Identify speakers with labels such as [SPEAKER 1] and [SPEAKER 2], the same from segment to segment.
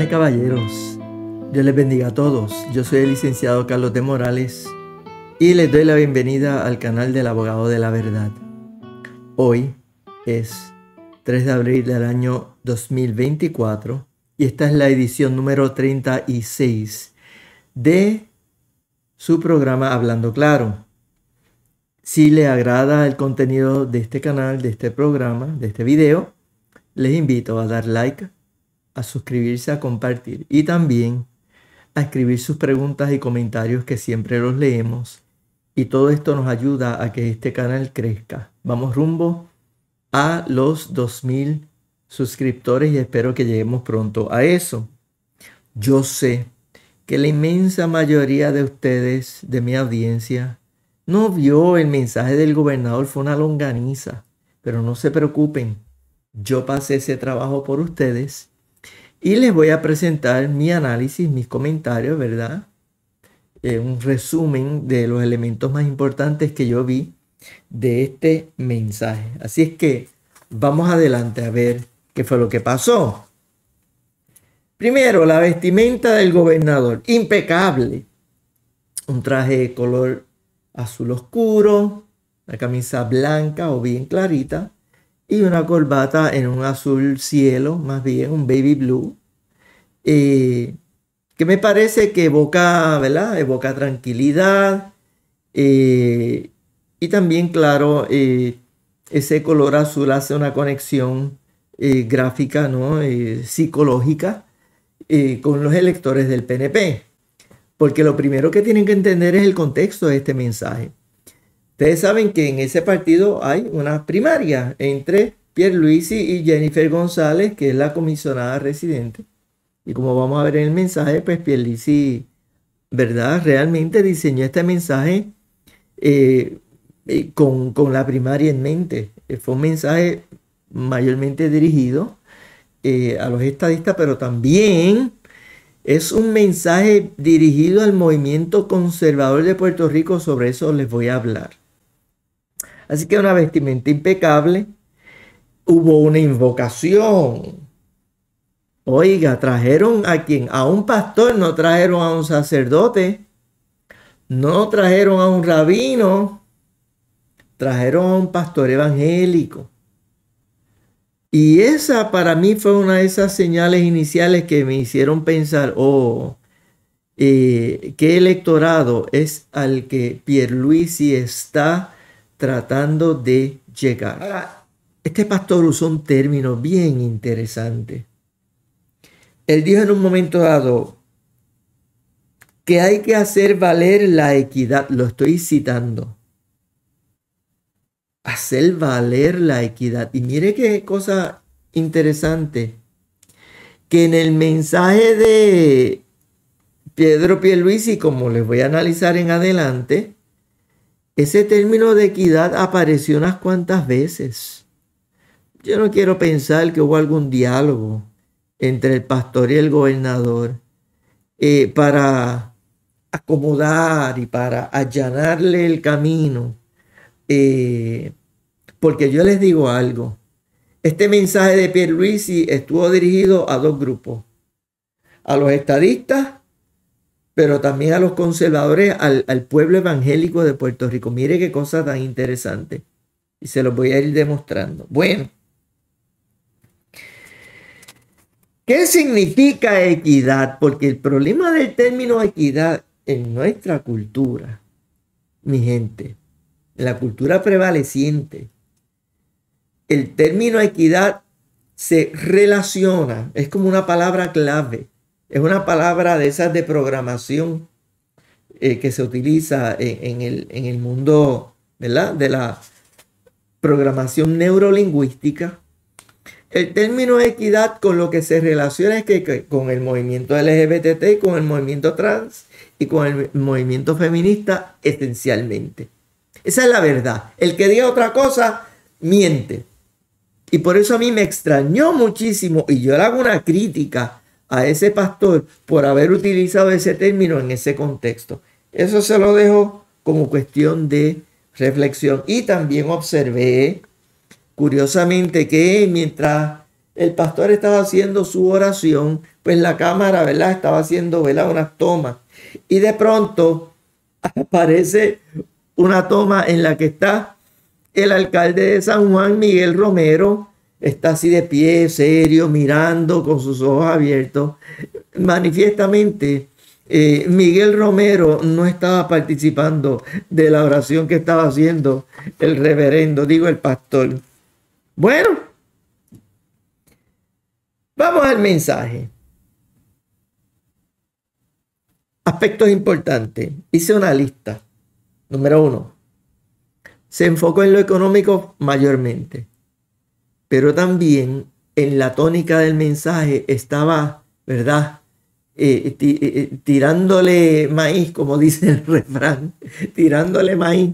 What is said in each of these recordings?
[SPEAKER 1] y caballeros, Dios les bendiga a todos. Yo soy el licenciado Carlos de Morales y les doy la bienvenida al canal del Abogado de la Verdad. Hoy es 3 de abril del año 2024 y esta es la edición número 36 de su programa Hablando Claro. Si le agrada el contenido de este canal, de este programa, de este video, les invito a dar like, a suscribirse, a compartir y también a escribir sus preguntas y comentarios que siempre los leemos. Y todo esto nos ayuda a que este canal crezca. Vamos rumbo a los 2000 suscriptores y espero que lleguemos pronto a eso. Yo sé que la inmensa mayoría de ustedes, de mi audiencia, no vio el mensaje del gobernador, fue una longaniza. Pero no se preocupen, yo pasé ese trabajo por ustedes y les voy a presentar mi análisis, mis comentarios, ¿verdad? Eh, un resumen de los elementos más importantes que yo vi de este mensaje. Así es que vamos adelante a ver qué fue lo que pasó. Primero, la vestimenta del gobernador, impecable. Un traje de color azul oscuro, la camisa blanca o bien clarita, y una corbata en un azul cielo, más bien un baby blue, eh, que me parece que evoca, Evoca tranquilidad eh, y también, claro, eh, ese color azul hace una conexión gráfica, ¿no? psicológica con los electores del PNP, porque lo primero que tienen que entender es el contexto de este mensaje. Ustedes saben que en ese partido hay una primaria entre Pierluisi y Jennifer González, que es la comisionada residente. Y como vamos a ver en el mensaje, pues Pierluisi, ¿verdad? Realmente diseñó este mensaje eh, eh, con, la primaria en mente. Eh, fue un mensaje mayormente dirigido a los estadistas, pero también es un mensaje dirigido al movimiento conservador de Puerto Rico. Sobre eso les voy a hablar. Así que una vestimenta impecable. Hubo una invocación. Oiga, trajeron a quien? A un pastor, no trajeron a un sacerdote, no trajeron a un rabino, trajeron a un pastor evangélico. Y esa para mí fue una de esas señales iniciales que me hicieron pensar, oh, eh, qué electorado es al que Pierluisi está tratando de llegar. este pastor usó un término bien interesante. Él dijo en un momento dado que hay que hacer valer la equidad. Lo estoy citando. Hacer valer la equidad. Y mire qué cosa interesante. Que en el mensaje de Pedro y como les voy a analizar en adelante, ese término de equidad apareció unas cuantas veces. Yo no quiero pensar que hubo algún diálogo entre el pastor y el gobernador eh, para acomodar y para allanarle el camino. Eh, porque yo les digo algo. Este mensaje de Pierluisi estuvo dirigido a dos grupos. A los estadistas pero también a los conservadores, al, pueblo evangélico de Puerto Rico. Mire qué cosa tan interesante. Y se los voy a ir demostrando. Bueno. ¿Qué significa equidad? Porque el problema del término equidad en nuestra cultura, mi gente, en la cultura prevaleciente, el término equidad se relaciona, es como una palabra clave, es una palabra de esas de programación eh, que se utiliza en, el, mundo de la programación neurolingüística. El término equidad con lo que se relaciona es que, con el movimiento LGBT, con el movimiento trans y con el movimiento feminista esencialmente. Esa es la verdad. El que diga otra cosa, miente. Y por eso a mí me extrañó muchísimo, y yo le hago una crítica a ese pastor por haber utilizado ese término en ese contexto. Eso se lo dejo como cuestión de reflexión. Y también observé, curiosamente, que mientras el pastor estaba haciendo su oración, pues la cámara, ¿verdad? Estaba haciendo, ¿verdad? Unas tomas. Y de pronto aparece una toma en la que está el alcalde de San Juan, Miguel Romero, está así de pie, serio, mirando con sus ojos abiertos. Manifiestamente, eh, Miguel Romero no estaba participando de la oración que estaba haciendo el reverendo, digo el pastor. Bueno, vamos al mensaje. Aspectos importantes. Hice una lista. Número uno. Se enfocó en lo económico mayormente pero también en la tónica del mensaje estaba, ¿verdad? Eh, eh, eh, tirándole maíz, como dice el refrán, tirándole maíz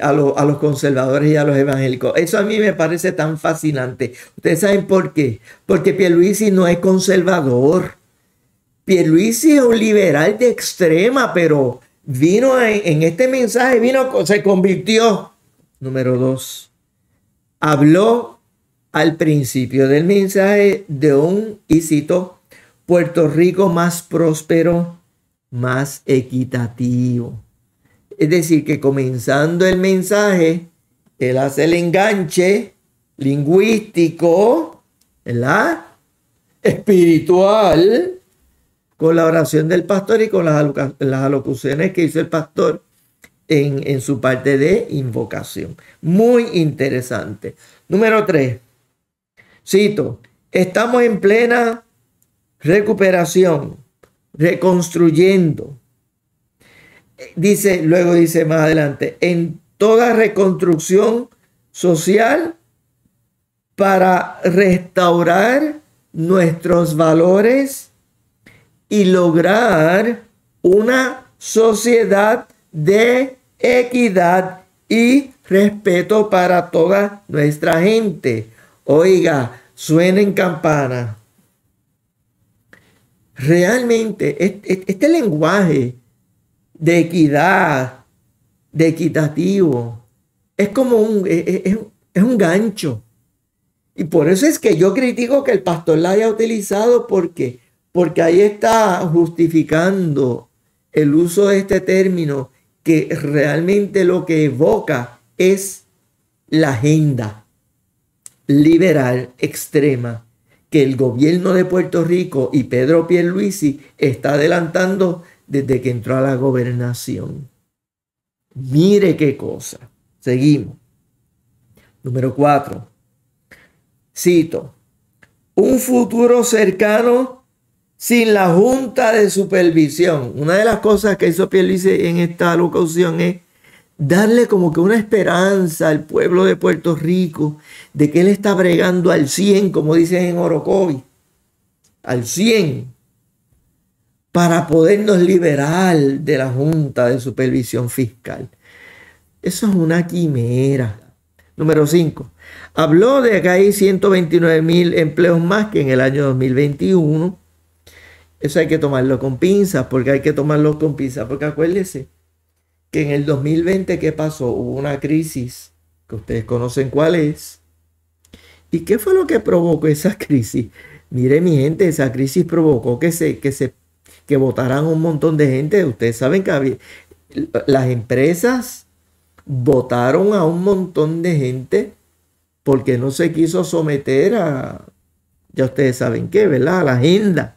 [SPEAKER 1] a, los conservadores y a los evangélicos. Eso a mí me parece tan fascinante. ¿Ustedes saben por qué? Porque Pierluisi no es conservador. Pierluisi es un liberal de extrema, pero vino en, en este mensaje, vino, se convirtió, número dos, habló al principio del mensaje de un, y cito, Puerto Rico más próspero, más equitativo. Es decir, que comenzando el mensaje, él hace el enganche lingüístico, ¿verdad? Espiritual, con la oración del pastor y con las, alocuciones que hizo el pastor en, su parte de invocación. Muy interesante. Número 3. Cito, estamos en plena recuperación, reconstruyendo. Dice, luego dice más adelante, en toda reconstrucción social para restaurar nuestros valores y lograr una sociedad de equidad y respeto para toda nuestra gente. Oiga, suenen campana. Realmente, este, lenguaje de equidad, de equitativo, es como un, es un gancho. Y por eso es que yo critico que el pastor la haya utilizado porque porque ahí está justificando el uso de este término que realmente lo que evoca es la agenda liberal extrema que el gobierno de Puerto Rico y Pedro Pierluisi está adelantando desde que entró a la gobernación. Mire qué cosa. Seguimos. Número cuatro. Cito. Un futuro cercano sin la junta de supervisión. Una de las cosas que hizo dice en esta locución es darle como que una esperanza al pueblo de Puerto Rico de que él está bregando al 100, como dicen en Orocovi, al 100, para podernos liberar de la junta de supervisión fiscal. Eso es una quimera. Número 5. Habló de que hay 129 mil empleos más que en el año 2021 eso hay que tomarlo con pinzas, porque hay que tomarlo con pinzas, porque acuérdense que en el 2020, ¿qué pasó? Hubo una crisis, que ustedes conocen cuál es. ¿Y qué fue lo que provocó esa crisis? Mire, mi gente, esa crisis provocó que se, que se, que votaran un montón de gente. Ustedes saben que las empresas votaron a un montón de gente porque no se quiso someter a, ya ustedes saben qué, ¿verdad? A la agenda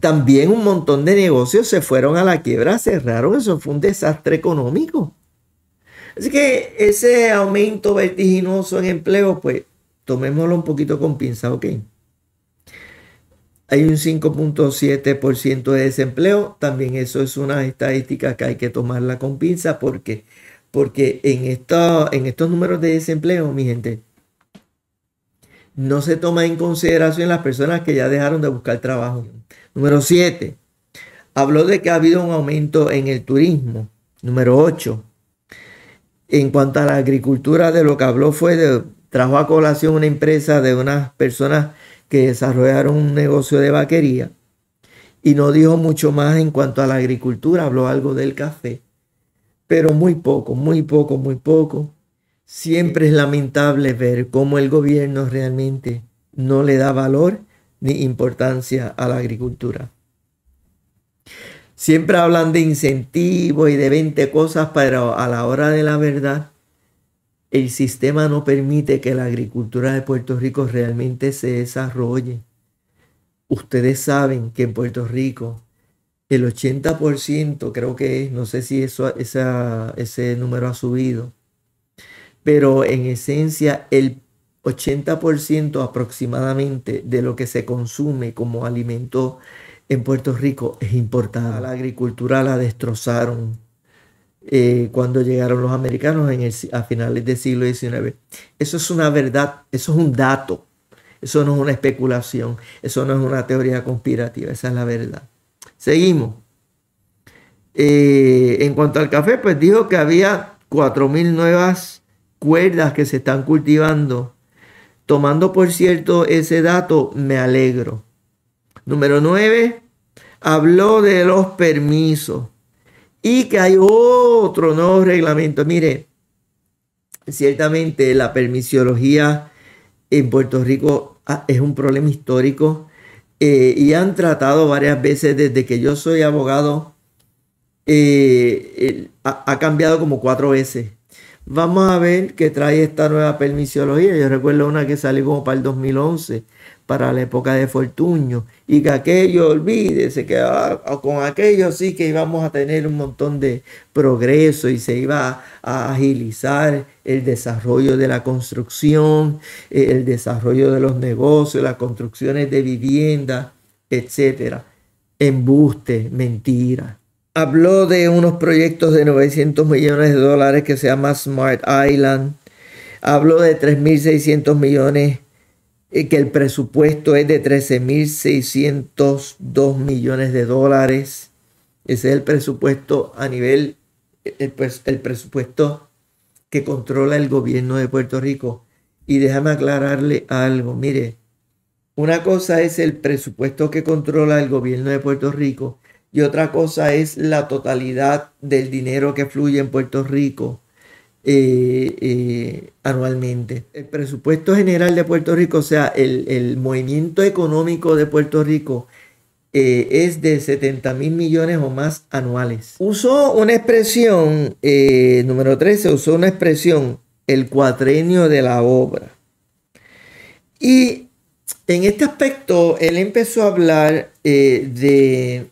[SPEAKER 1] también un montón de negocios se fueron a la quiebra, cerraron, eso fue un desastre económico. Así que ese aumento vertiginoso en empleo, pues tomémoslo un poquito con pinza, ¿ok? Hay un 5.7% de desempleo, también eso es una estadística que hay que tomarla con pinza, ¿por qué? Porque en, en estos números de desempleo, mi gente, no se toma en consideración las personas que ya dejaron de buscar trabajo. Número 7. Habló de que ha habido un aumento en el turismo. Número 8. En cuanto a la agricultura, de lo que habló fue de, trajo a colación una empresa de unas personas que desarrollaron un negocio de vaquería y no dijo mucho más en cuanto a la agricultura, habló algo del café, pero muy poco, muy poco, muy poco. Siempre es lamentable ver cómo el gobierno realmente no le da valor ni importancia a la agricultura. Siempre hablan de incentivos y de 20 cosas, pero a la hora de la verdad, el sistema no permite que la agricultura de Puerto Rico realmente se desarrolle. Ustedes saben que en Puerto Rico el 80%, creo que es, no sé si eso, ese número ha subido, pero en esencia el 80% aproximadamente de lo que se consume como alimento en Puerto Rico es importada. La agricultura la destrozaron eh, cuando llegaron los americanos en a finales del siglo XIX. Eso es una verdad, eso es un dato, eso no es una especulación, eso no es una teoría conspirativa, esa es la verdad. Seguimos. Eh, en cuanto al café, pues dijo que había 4.000 nuevas cuerdas que se están cultivando Tomando por cierto ese dato, me alegro. Número 9, habló de los permisos y que hay otro nuevo reglamento. Mire, ciertamente la permisiología en Puerto Rico ah, es un problema histórico eh, y han tratado varias veces desde que yo soy abogado, eh, ha cambiado como cuatro veces Vamos a ver qué trae esta nueva permisología, Yo recuerdo una que salió como para el 2011, para la época de Fortuño, y que aquello, olvídese, que quedaba ah, ah, con aquello sí que íbamos a tener un montón de progreso y se iba a, agilizar el desarrollo de la construcción, eh, el desarrollo de los negocios, las construcciones de vivienda, etcétera. Embuste, mentira habló de unos proyectos de 900 millones de dólares que se llama Smart Island. Habló de 3.600 millones, y eh, que el presupuesto es de 13.602 millones de dólares. Ese es el presupuesto a nivel, eh, eh, pues, el presupuesto que controla el gobierno de Puerto Rico. Y déjame aclararle algo, mire, una cosa es el presupuesto que controla el gobierno de Puerto Rico y otra cosa es la totalidad del dinero que fluye en Puerto Rico eh, eh, anualmente. El presupuesto general de Puerto Rico, o sea, el, movimiento económico de Puerto Rico eh, es de 70 mil millones o más anuales. Usó una expresión, número 13, usó una expresión, el cuatrenio de la obra. Y en este aspecto, él empezó a hablar de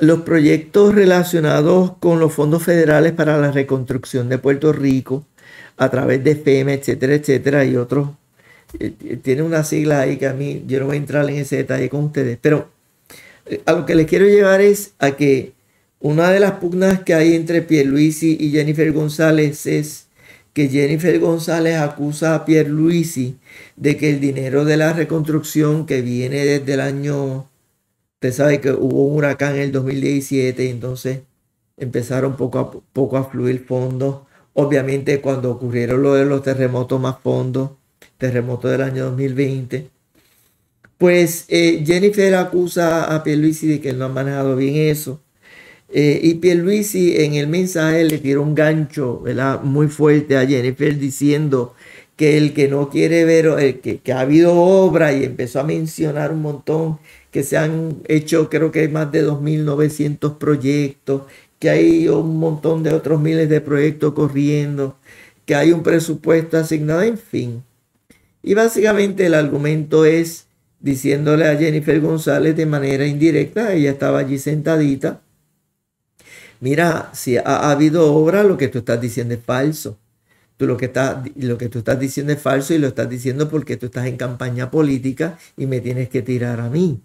[SPEAKER 1] los proyectos relacionados con los fondos federales para la reconstrucción de Puerto Rico a través de FEMA, etcétera, etcétera, y otros. Eh, eh, tiene una sigla ahí que a mí yo no voy a entrar en ese detalle con ustedes, pero eh, a lo que les quiero llevar es a que una de las pugnas que hay entre Pierre Luisi y Jennifer González es que Jennifer González acusa a Pierre Luisi de que el dinero de la reconstrucción que viene desde el año Usted sabe que hubo un huracán en el 2017, entonces empezaron poco a poco a fluir fondos. Obviamente cuando ocurrieron lo de los terremotos más fondos, terremoto del año 2020, pues eh, Jennifer acusa a Pierluisi de que no ha manejado bien eso. Eh, y Pierluisi en el mensaje le tiró un gancho muy fuerte a Jennifer diciendo que el que no quiere ver, el que, que ha habido obra y empezó a mencionar un montón que se han hecho, creo que hay más de 2.900 proyectos, que hay un montón de otros miles de proyectos corriendo, que hay un presupuesto asignado, en fin. Y básicamente el argumento es diciéndole a Jennifer González de manera indirecta, ella estaba allí sentadita, mira, si ha, habido obra, lo que tú estás diciendo es falso. Tú lo que, estás, lo que tú estás diciendo es falso y lo estás diciendo porque tú estás en campaña política y me tienes que tirar a mí.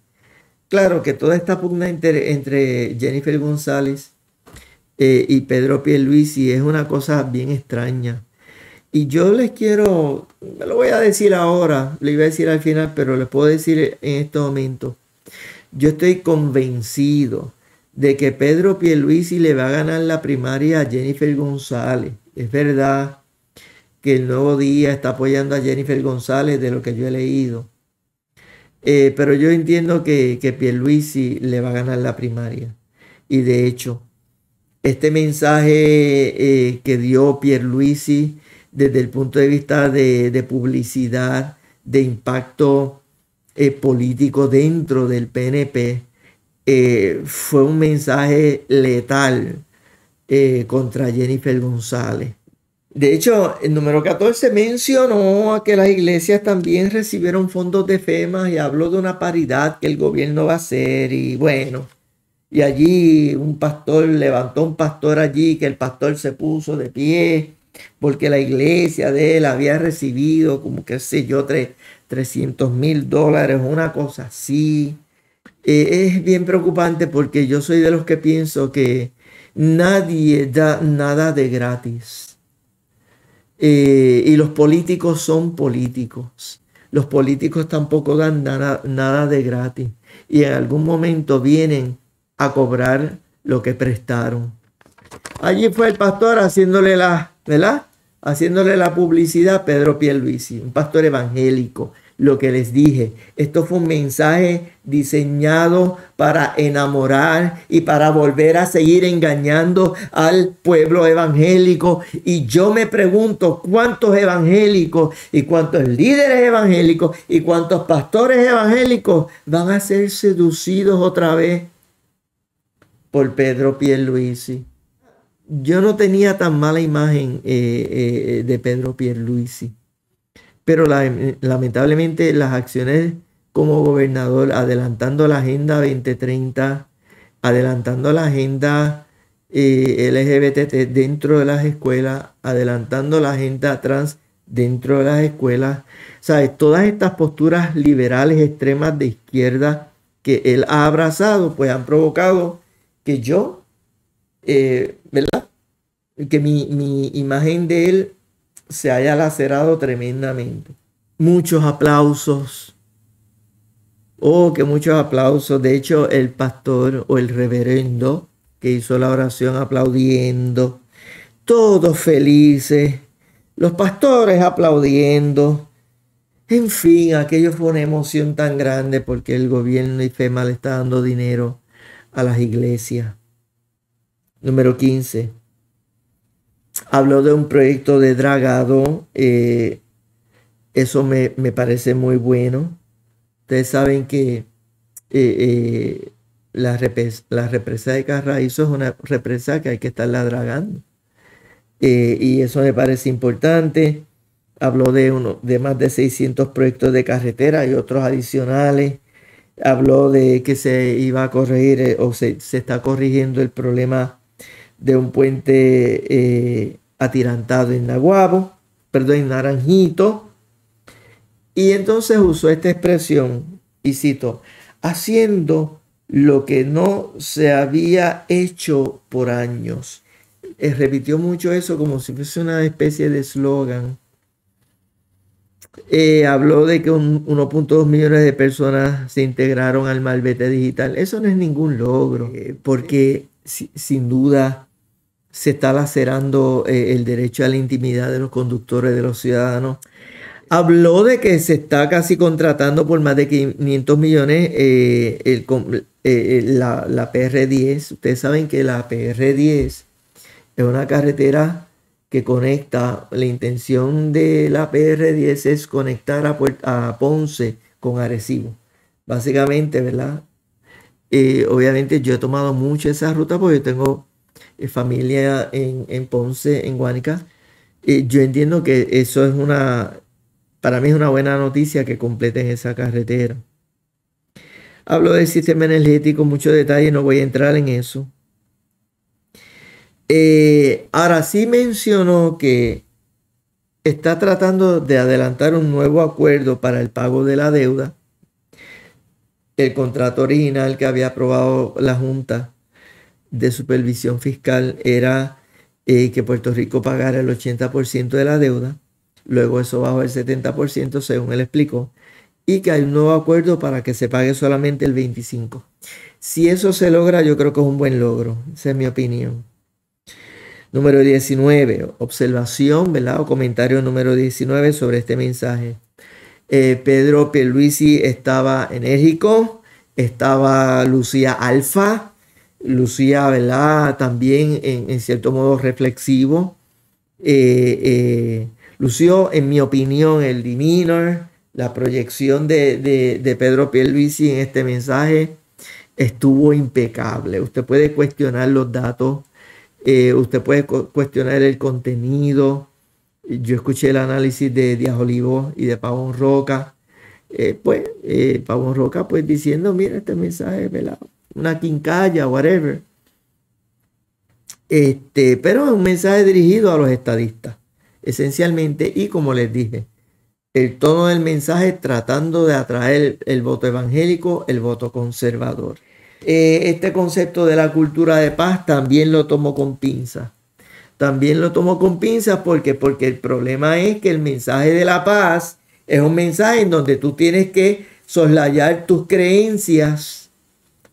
[SPEAKER 1] Claro que toda esta pugna entre, Jennifer González eh, y Pedro Pierluisi es una cosa bien extraña. Y yo les quiero, me lo voy a decir ahora, le iba a decir al final, pero les puedo decir en este momento. Yo estoy convencido de que Pedro Pierluisi le va a ganar la primaria a Jennifer González. Es verdad que el nuevo día está apoyando a Jennifer González de lo que yo he leído. Eh, pero yo entiendo que, que Pierluisi le va a ganar la primaria. Y de hecho, este mensaje eh, que dio Pierluisi desde el punto de vista de, publicidad, de impacto eh, político dentro del PNP, fue un mensaje letal contra Jennifer González. De hecho, el número 14 mencionó a que las iglesias también recibieron fondos de FEMA y habló de una paridad que el gobierno va a hacer y bueno, y allí un pastor levantó un pastor allí que el pastor se puso de pie porque la iglesia de él había recibido como que sé yo, 300 mil dólares, una cosa así. Eh, es bien preocupante porque yo soy de los que pienso que nadie da nada de gratis eh, y los políticos son políticos. Los políticos tampoco dan nada, nada de gratis y en algún momento vienen a cobrar lo que prestaron. Allí fue el pastor haciéndole la, ¿verdad? Haciéndole la publicidad a Pedro Pierluisi, un pastor evangélico lo que les dije. Esto fue un mensaje diseñado para enamorar y para volver a seguir engañando al pueblo evangélico. Y yo me pregunto cuántos evangélicos y cuántos líderes evangélicos y cuántos pastores evangélicos van a ser seducidos otra vez por Pedro Pierluisi. Yo no tenía tan mala imagen eh, eh, de Pedro Pierluisi pero lamentablemente las acciones como gobernador, adelantando la Agenda 2030, adelantando la Agenda eh, LGBT dentro de las escuelas, adelantando la Agenda trans dentro de las escuelas, ¿sabes? Todas estas posturas liberales extremas de izquierda que él ha abrazado, pues han provocado que yo, eh, ¿verdad? Que mi imagen de él se haya lacerado tremendamente. Muchos aplausos. Oh, que muchos aplausos. De hecho, el pastor o el reverendo que hizo la oración aplaudiendo. Todos felices. Los pastores aplaudiendo. En fin, aquello fue una emoción tan grande porque el gobierno y FEMA le está dando dinero a las iglesias. Número 15 habló de un proyecto de dragado. Eh, eso me, parece muy bueno. Ustedes saben que eh, eh, la, represa de Carraízo es una represa que hay que estarla dragando. y eso me parece importante. Habló de, uno, de más de 600 proyectos de carretera y otros adicionales habló de que se iba a corregir o se, se, está corrigiendo el problema de un puente eh, atirantado en Naguabo, perdón, en Naranjito. Y entonces usó esta expresión, y cito, haciendo lo que no se había hecho por años. Eh, repitió mucho eso como si fuese una especie de eslogan. Eh, habló de que 1.2 millones de personas se integraron al malvete digital. Eso no es ningún logro, porque sin duda se está lacerando eh, el derecho a la intimidad de los conductores, de los ciudadanos. Habló de que se está casi contratando por más de 500 millones eh, el, eh, la, PR10. Ustedes saben que la PR10 es una carretera que conecta, la intención de la PR10 es conectar a, a Ponce con Arecibo. Básicamente, ¿verdad? Eh, obviamente yo he tomado mucho esa ruta porque tengo eh, familia en, Ponce, en Guánica. Eh, yo entiendo que eso es una, para mí es una buena noticia que completen esa carretera. Hablo del sistema energético, mucho detalle, no voy a entrar en eso. ahora sí mencionó que está tratando de adelantar un nuevo acuerdo para el pago de la deuda el contrato original que había aprobado la Junta de Supervisión Fiscal era eh, que Puerto Rico pagara el 80% de la deuda, luego eso bajó el 70% según él explicó, y que hay un nuevo acuerdo para que se pague solamente el 25%. Si eso se logra, yo creo que es un buen logro, esa es mi opinión. Número 19, observación, ¿verdad? O comentario número 19 sobre este mensaje. Eh, Pedro Pierluisi estaba enérgico, estaba Lucía Alfa, Lucía, ¿verdad? También en, cierto modo reflexivo. Eh, eh, lució, en mi opinión, el demeanor, la proyección de, Pedro Pierluisi en este mensaje estuvo impecable. Usted puede cuestionar los datos, eh, usted puede cuestionar el contenido, yo escuché el análisis de Díaz Olivo y de Pavón Roca, eh, pues eh, Pavón Roca pues diciendo, mira este mensaje, ¿verdad? una quincalla, whatever. Este, pero es un mensaje dirigido a los estadistas, esencialmente, y como les dije, el tono del mensaje tratando de atraer el voto evangélico, el voto conservador. Eh, este concepto de la cultura de paz también lo tomo con pinza también lo tomo con pinzas porque porque el problema es que el mensaje de la paz es un mensaje en donde tú tienes que soslayar tus creencias,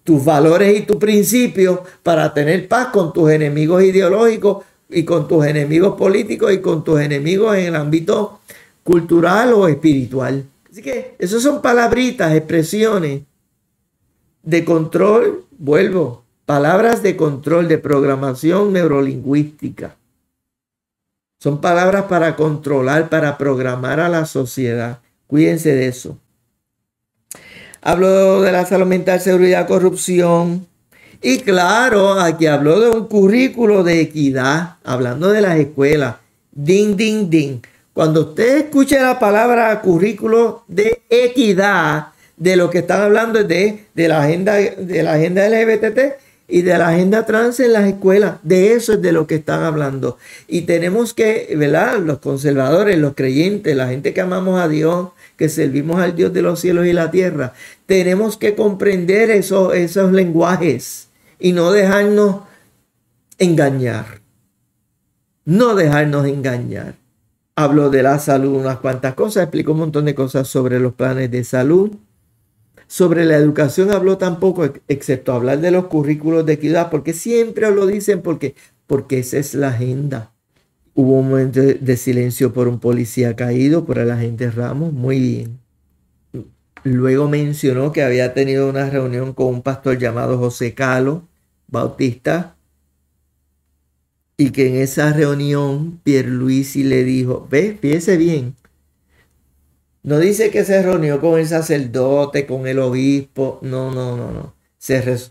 [SPEAKER 1] tus valores y tus principios para tener paz con tus enemigos ideológicos y con tus enemigos políticos y con tus enemigos en el ámbito cultural o espiritual. Así que esas son palabritas, expresiones de control, vuelvo, palabras de control, de programación neurolingüística. Son palabras para controlar, para programar a la sociedad. Cuídense de eso. Habló de la salud mental, seguridad, corrupción. Y claro, aquí habló de un currículo de equidad, hablando de las escuelas. Ding, ding, ding. Cuando usted escuche la palabra currículo de equidad, de lo que están hablando de, de, la, agenda, de la agenda LGBTT, y de la agenda trans en las escuelas. De eso es de lo que están hablando. Y tenemos que, ¿verdad? Los conservadores, los creyentes, la gente que amamos a Dios, que servimos al Dios de los cielos y la tierra, tenemos que comprender esos, esos lenguajes y no dejarnos engañar. No dejarnos engañar. Hablo de la salud, unas cuantas cosas, explico un montón de cosas sobre los planes de salud. Sobre la educación habló tampoco, excepto hablar de los currículos de equidad, porque siempre lo dicen, porque, porque esa es la agenda. Hubo un momento de silencio por un policía caído, por el agente Ramos, muy bien. Luego mencionó que había tenido una reunión con un pastor llamado José Calo Bautista y que en esa reunión Pierluisi le dijo, ve, fíjese bien, no dice que se reunió con el sacerdote, con el obispo. No, no, no, no. Se, se,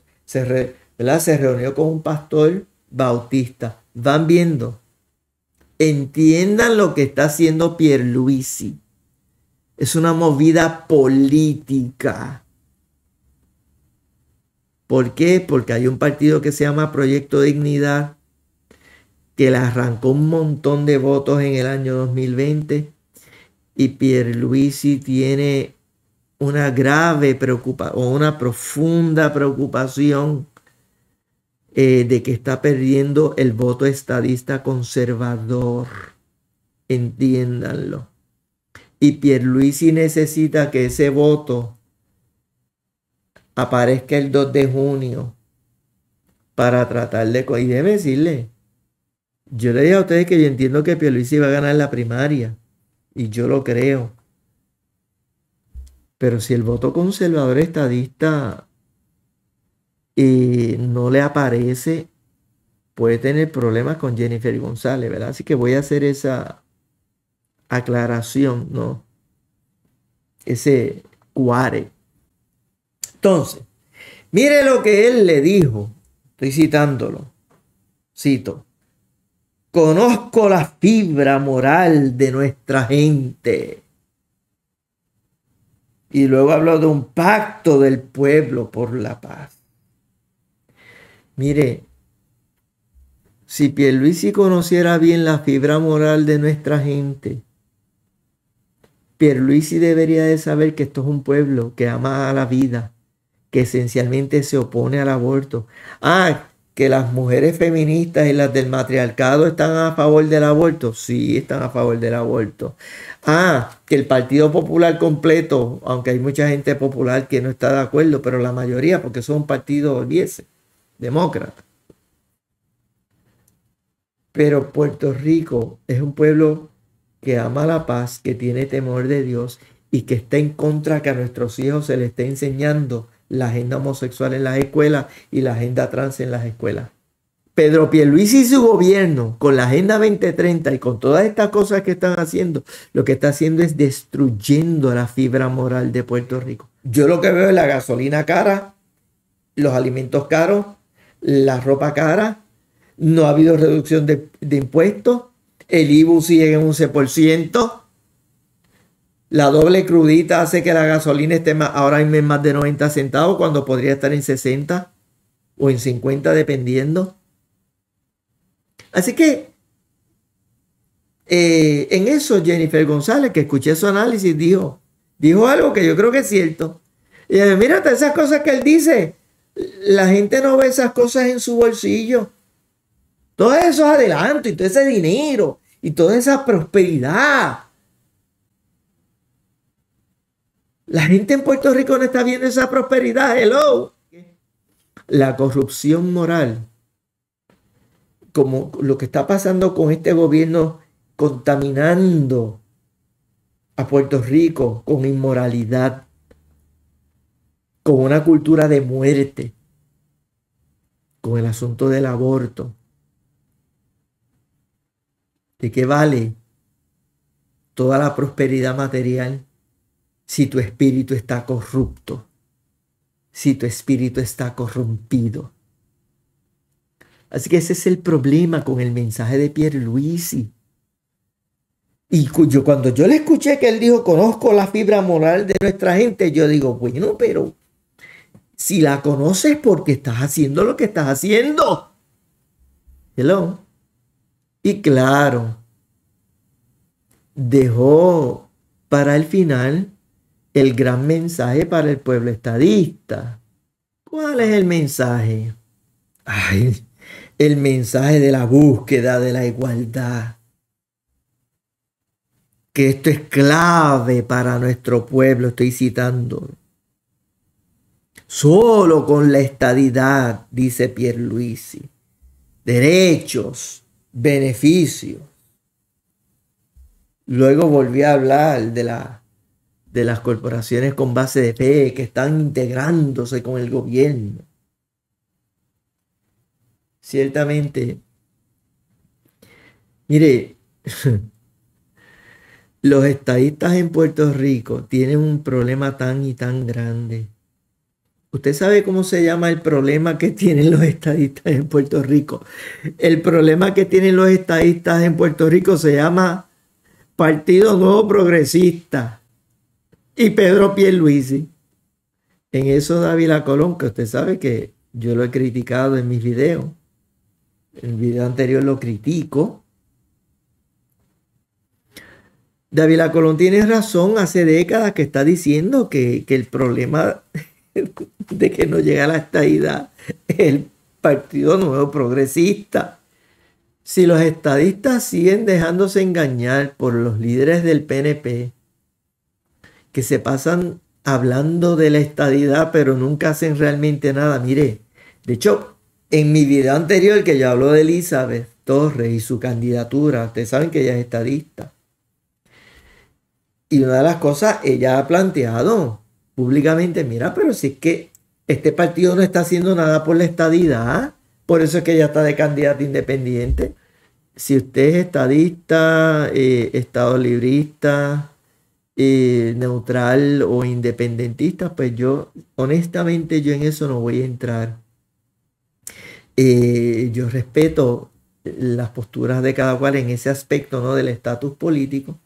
[SPEAKER 1] se reunió con un pastor bautista. Van viendo. Entiendan lo que está haciendo Pierluisi. Es una movida política. ¿Por qué? Porque hay un partido que se llama Proyecto Dignidad, que le arrancó un montón de votos en el año 2020 y Pierluisi tiene una grave preocupación o una profunda preocupación eh, de que está perdiendo el voto estadista conservador. Entiéndanlo. Y Pierluisi necesita que ese voto aparezca el 2 de junio para tratar de... Y debe decirle, yo le dije a ustedes que yo entiendo que Pierluisi va a ganar la primaria y yo lo creo. Pero si el voto conservador estadista eh, no le aparece, puede tener problemas con Jennifer González, ¿verdad? Así que voy a hacer esa aclaración, ¿no? Ese cuare. Entonces, mire lo que él le dijo. Estoy citándolo. Cito. Conozco la fibra moral de nuestra gente. Y luego hablo de un pacto del pueblo por la paz. Mire, si Pierluisi conociera bien la fibra moral de nuestra gente, Pierluisi debería de saber que esto es un pueblo que ama a la vida, que esencialmente se opone al aborto. Ah, que las mujeres feministas y las del matriarcado están a favor del aborto. Sí, están a favor del aborto. Ah, que el Partido Popular completo, aunque hay mucha gente popular que no está de acuerdo, pero la mayoría, porque son un partido, demócrata. Pero Puerto Rico es un pueblo que ama la paz, que tiene temor de Dios y que está en contra que a nuestros hijos se les esté enseñando la agenda homosexual en las escuelas y la agenda trans en las escuelas. Pedro Pierluisi y su gobierno, con la Agenda 2030 y con todas estas cosas que están haciendo, lo que está haciendo es destruyendo la fibra moral de Puerto Rico. Yo lo que veo es la gasolina cara, los alimentos caros, la ropa cara, no ha habido reducción de, impuestos, el IBU sigue en 11%, la doble crudita hace que la gasolina esté más, ahora en más de 90 centavos cuando podría estar en 60 o en 50 dependiendo. Así que eh, en eso Jennifer González, que escuché su análisis, dijo, dijo algo que yo creo que es cierto. Y esas cosas que él dice, la gente no ve esas cosas en su bolsillo. Todos esos adelantos y todo ese dinero y toda esa prosperidad La gente en Puerto Rico no está viendo esa prosperidad. Hello. La corrupción moral, como lo que está pasando con este gobierno contaminando a Puerto Rico con inmoralidad, con una cultura de muerte, con el asunto del aborto. ¿De qué vale toda la prosperidad material? si tu espíritu está corrupto, si tu espíritu está corrompido. Así que ese es el problema con el mensaje de Pierre Luisi. Y cuyo, cuando yo le escuché que él dijo, conozco la fibra moral de nuestra gente, yo digo, bueno, pero si la conoces porque estás haciendo lo que estás haciendo. Hello. Y claro, dejó para el final el gran mensaje para el pueblo estadista. ¿Cuál es el mensaje? Ay, el mensaje de la búsqueda de la igualdad. Que esto es clave para nuestro pueblo, estoy citando. Solo con la estadidad, dice Pierluisi, derechos, beneficios. Luego volví a hablar de la de las corporaciones con base de fe que están integrándose con el gobierno. Ciertamente, mire, los estadistas en Puerto Rico tienen un problema tan y tan grande. ¿Usted sabe cómo se llama el problema que tienen los estadistas en Puerto Rico? El problema que tienen los estadistas en Puerto Rico se llama Partido Nuevo Progresista y Pedro Pierluisi. En eso Dávila Colón, que usted sabe que yo lo he criticado en mis videos. En el video anterior lo critico. Dávila Colón tiene razón hace décadas que está diciendo que, el problema de que no llega a la estadidad el Partido Nuevo Progresista. Si los estadistas siguen dejándose engañar por los líderes del PNP, se pasan hablando de la estadidad, pero nunca hacen realmente nada. Mire, de hecho, en mi video anterior que yo hablo de Elizabeth Torres y su candidatura, ustedes saben que ella es estadista. Y una de las cosas, ella ha planteado públicamente, mira, pero si es que este partido no está haciendo nada por la estadidad, por eso es que ella está de candidata independiente. Si usted es estadista, eh, estado librista, eh, neutral o independentista, pues yo honestamente yo en eso no voy a entrar. Eh, yo respeto las posturas de cada cual en ese aspecto ¿no? del estatus político.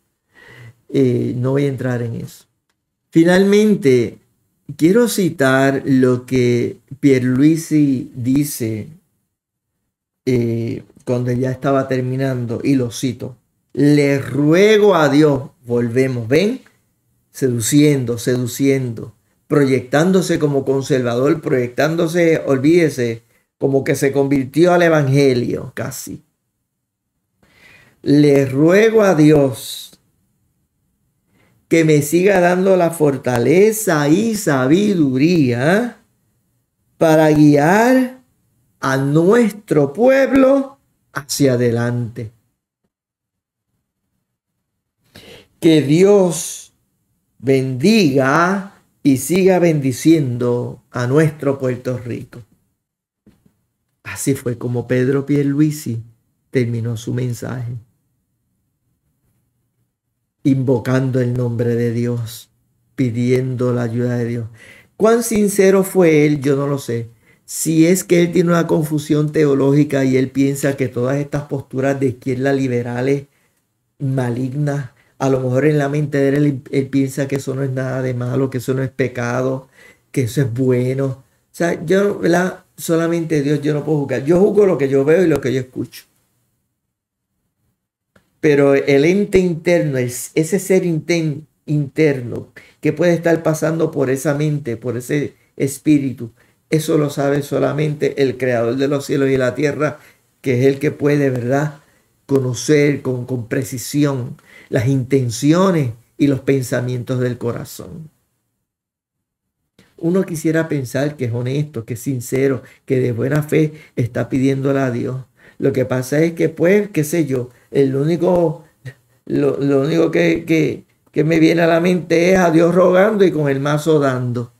[SPEAKER 1] Eh, no voy a entrar en eso. Finalmente, quiero citar lo que Pierluisi dice cuando ya estaba terminando, y lo cito le ruego a Dios, volvemos, ven, seduciendo, seduciendo, proyectándose como conservador, proyectándose, olvídese, como que se convirtió al Evangelio casi. Le ruego a Dios que me siga dando la fortaleza y sabiduría para guiar a nuestro pueblo hacia adelante. Que Dios bendiga y siga bendiciendo a nuestro Puerto Rico. Así fue como Pedro Pierluisi terminó su mensaje, invocando el nombre de Dios, pidiendo la ayuda de Dios. Cuán sincero fue él, yo no lo sé. Si es que él tiene una confusión teológica y él piensa que todas estas posturas de izquierda liberales malignas a lo mejor en la mente de él, piensa que eso no es nada de malo, que eso no es pecado, que eso es bueno. O sea, yo, ¿verdad? Solamente Dios, yo no puedo juzgar. Yo juzgo lo que yo veo y lo que yo escucho. Pero el ente interno, ese ser interno que puede estar pasando por esa mente, por ese espíritu, eso lo sabe solamente el creador de los cielos y la tierra, que es el que puede, ¿verdad? Conocer con, con precisión las intenciones y los pensamientos del corazón. Uno quisiera pensar que es honesto, que es sincero, que de buena fe está pidiéndole a Dios. Lo que pasa es que, pues, qué sé yo, el único, lo, único que, que, que me viene a la mente es a Dios rogando y con el mazo dando.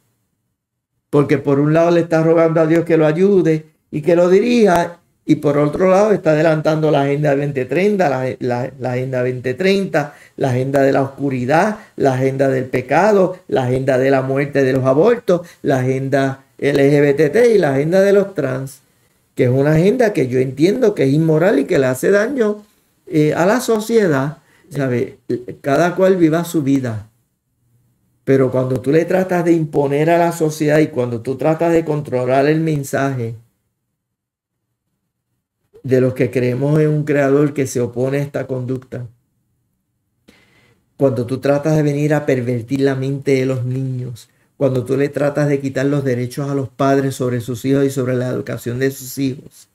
[SPEAKER 1] Porque por un lado le está rogando a Dios que lo ayude y que lo dirija, y por otro lado, está adelantando la Agenda 2030, la, la, Agenda 2030, la Agenda de la Oscuridad, la Agenda del Pecado, la Agenda de la Muerte de los Abortos, la Agenda LGBT y la Agenda de los Trans, que es una agenda que yo entiendo que es inmoral y que le hace daño eh, a la sociedad. ¿sabe? Cada cual viva su vida. Pero cuando tú le tratas de imponer a la sociedad y cuando tú tratas de controlar el mensaje, de los que creemos en un creador que se opone a esta conducta. Cuando tú tratas de venir a pervertir la mente de los niños, cuando tú le tratas de quitar los derechos a los padres sobre sus hijos y sobre la educación de sus hijos,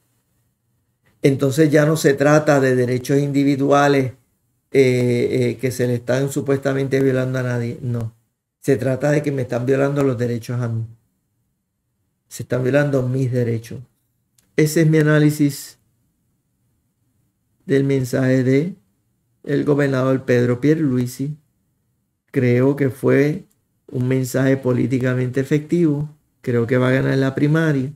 [SPEAKER 1] entonces ya no se trata de derechos individuales eh, eh, que se le están supuestamente violando a nadie, no. Se trata de que me están violando los derechos a mí. Se están violando mis derechos. Ese es mi análisis del mensaje de el gobernador Pedro Pierluisi. Creo que fue un mensaje políticamente efectivo. Creo que va a ganar la primaria.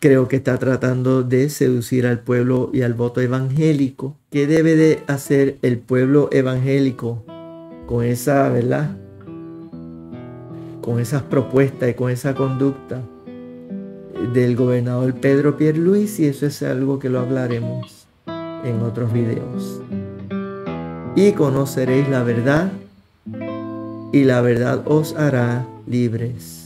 [SPEAKER 1] Creo que está tratando de seducir al pueblo y al voto evangélico. ¿Qué debe de hacer el pueblo evangélico con esa, verdad? Con esas propuestas y con esa conducta del gobernador Pedro Pierluisi. Eso es algo que lo hablaremos en otros videos. Y conoceréis la verdad y la verdad os hará libres.